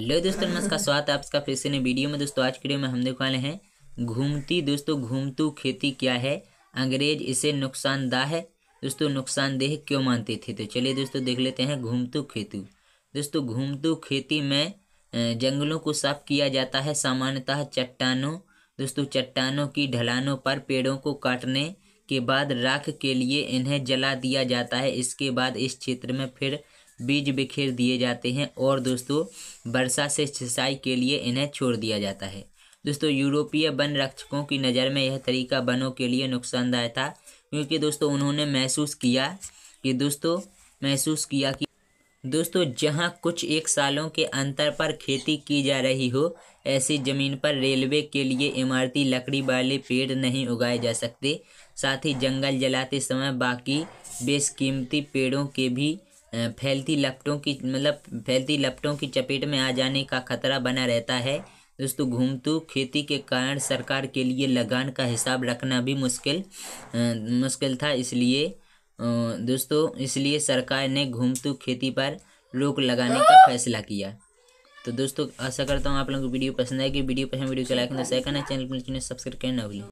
hello दोस्तों नमस्कार स्वागत है आपका फिर से नए वीडियो में दोस्तों आज की वीडियो में हम देखने वाले हैं घूमती दोस्तों घूमतू खेती क्या है अंग्रेज इसे नुकसानदाह है दोस्तों नुकसानदेह क्यों मानते थे तो चलिए दोस्तों देख लेते हैं घूमतू खेती दोस्तों घूमतू खेती में जंगलों को साफ किया जाता है सामान्यतः चट्टानों दोस्तों चट्टानों की ढलानों पर पेड़ों को काटने के बाद राख के लिए इन्हें जला दिया जाता है इसके बाद इस क्षेत्र में फिर बीज बिखेर दिए जाते हैं और दोस्तों वर्षा से सिंचाई के लिए इन्हें छोड़ दिया जाता है दोस्तों यूरोपीय वन रक्षकों की नज़र में यह तरीका वनों के लिए नुकसानदायक था क्योंकि दोस्तों उन्होंने महसूस किया कि दोस्तों महसूस किया कि दोस्तों जहां कुछ एक सालों के अंतर पर खेती की जा रही हो ऐसी ज़मीन पर रेलवे के लिए इमारती लकड़ी वाले पेड़ नहीं उगाए जा सकते साथ ही जंगल जलाते समय बाकी बेशकीमती पेड़ों के भी फैलती लपटों की मतलब फैलती लपटों की चपेट में आ जाने का खतरा बना रहता है दोस्तों घूमतू खेती के कारण सरकार के लिए लगान का हिसाब रखना भी मुश्किल मुश्किल था इसलिए दोस्तों इसलिए सरकार ने घूमतू खेती पर रोक लगाने का फैसला किया तो दोस्तों आशा करता हूँ आप लोगों को वीडियो पसंद आएगी वीडियो पसंद वीडियो को लाइक करना शेयर करना चैनल पर सब्सक्राइब करना भूलें